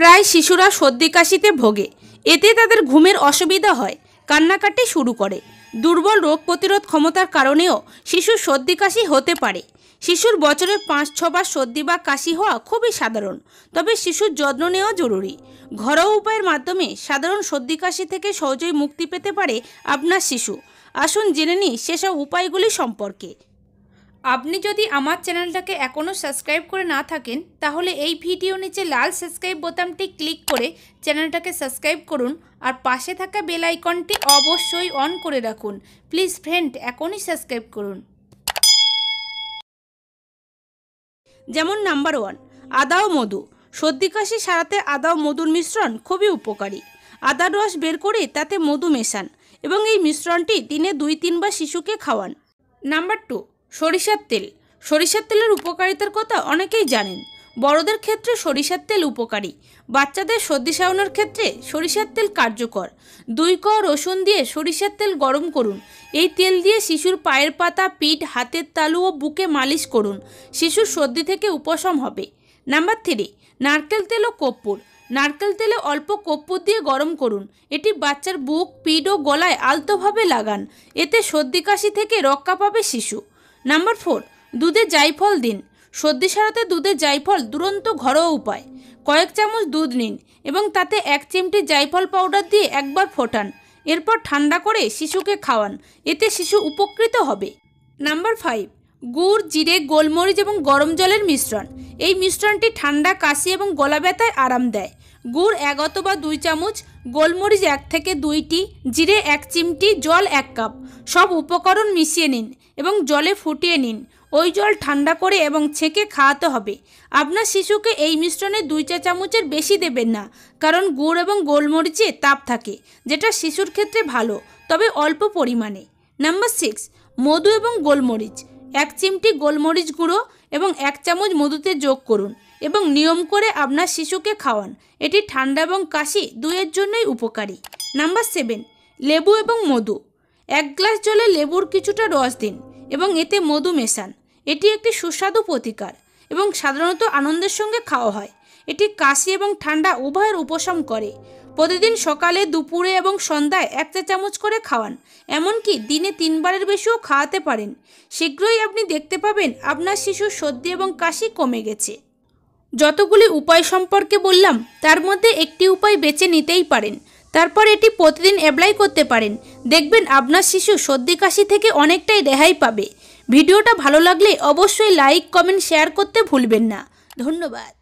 প্রায় শিশুরা সর্দি কাশিতে ভোগে এতে তাদের ঘুমের অসুবিধা হয় কান্নাকাটি শুরু করে দুর্বল রোগ প্রতিরোধ ক্ষমতার কারণেও শিশুর সর্দি কাশি হতে পারে শিশুর বছরে পাঁচ ছবার সর্দি বা কাশি হওয়া খুবই সাধারণ তবে শিশুর যত্ন নেওয়া জরুরি ঘরোয়া উপায়ের মাধ্যমে সাধারণ সর্দি কাশি থেকে সহজেই মুক্তি পেতে পারে আপনার শিশু আসুন জেনে নিই সেসব উপায়গুলি সম্পর্কে আপনি যদি আমার চ্যানেলটাকে এখনও সাবস্ক্রাইব করে না থাকেন তাহলে এই ভিডিও নিচে লাল সাবস্ক্রাইব বোতামটি ক্লিক করে চ্যানেলটাকে সাবস্ক্রাইব করুন আর পাশে থাকা বেল আইকনটি অবশ্যই অন করে রাখুন প্লিজ ফ্রেন্ড এখনই সাবস্ক্রাইব করুন যেমন নাম্বার ওয়ান আদা ও মধু সর্দি কাশি সারাতে আদা ও মধুর মিশ্রণ খুবই উপকারী আদার রস বের করে তাতে মধু মেশান এবং এই মিশ্রণটি দিনে দুই তিনবার শিশুকে খাওয়ান নাম্বার টু সরিষার তেল সরিষার তেলের উপকারিতার কথা অনেকেই জানেন বড়দের ক্ষেত্রে সরিষার তেল উপকারী বাচ্চাদের সর্দি সারানোর ক্ষেত্রে সরিষার তেল কার্যকর দুই ক রসুন দিয়ে সরিষার তেল গরম করুন এই তেল দিয়ে শিশুর পায়ের পাতা পিঠ হাতের তালু ও বুকে মালিশ করুন শিশুর সর্দি থেকে উপশম হবে নাম্বার থ্রি নারকেল তেল ও কর্পূর নারকেল তেলে অল্প কর্পূর দিয়ে গরম করুন এটি বাচ্চার বুক পিঠ ও গলায় আলতোভাবে লাগান এতে সর্দি কাশি থেকে রক্ষা পাবে শিশু নাম্বার ফোর দুধে জাইফল দিন সর্দি সারাতে দুধে জাইফল দুরন্ত ঘরোয়া উপায় কয়েক চামচ দুধ নিন এবং তাতে এক চিমটি জাইফল পাউডার দিয়ে একবার ফোটান এরপর ঠান্ডা করে শিশুকে খাওয়ান এতে শিশু উপকৃত হবে নাম্বার ফাইভ গুড় জিরে গোলমরিচ এবং গরম জলের মিশ্রণ এই মিশ্রণটি ঠান্ডা কাশি এবং গলা ব্যথায় আরাম দেয় গুড় এক অথবা দুই চামচ গোলমরিচ এক থেকে দুইটি জিরে এক চিমটি জল এক কাপ সব উপকরণ মিশিয়ে নিন এবং জলে ফুটিয়ে নিন ওই জল ঠান্ডা করে এবং ছেঁকে খাওয়াতে হবে আপনার শিশুকে এই মিশ্রণে দুই চা চামচের বেশি দেবেন না কারণ গুড় এবং গোলমরিচে তাপ থাকে যেটা শিশুর ক্ষেত্রে ভালো তবে অল্প পরিমাণে নাম্বার সিক্স মধু এবং গোলমরিচ এক চিমটি গোলমরিচ গুঁড়ো এবং এক চামচ মধুতে যোগ করুন এবং নিয়ম করে আপনার শিশুকে খাওয়ান এটি ঠান্ডা এবং কাশি দুয়ের জন্যই উপকারী নাম্বার সেভেন লেবু এবং মধু এক গ্লাস জলে লেবুর কিছুটা রস দিন এবং এতে মধু মেশান এটি একটি সুস্বাদু প্রতিকার এবং সাধারণত আনন্দের সঙ্গে খাওয়া হয় এটি কাশি এবং ঠান্ডা উভয়ের উপশম করে প্রতিদিন সকালে দুপুরে এবং সন্ধ্যায় এক চা চামচ করে খাওয়ান এমনকি দিনে তিনবারের বেশিও খাওয়াতে পারেন শীঘ্রই আপনি দেখতে পাবেন আপনার শিশুর সর্দি এবং কাশি কমে গেছে যতগুলি উপায় সম্পর্কে বললাম তার মধ্যে একটি উপায় বেছে নিতেই পারেন তারপর এটি প্রতিদিন অ্যাপ্লাই করতে পারেন দেখবেন আপনার শিশু সর্দি কাশি থেকে অনেকটাই রেহাই পাবে ভিডিওটা ভালো লাগলে অবশ্যই লাইক কমেন্ট শেয়ার করতে ভুলবেন না ধন্যবাদ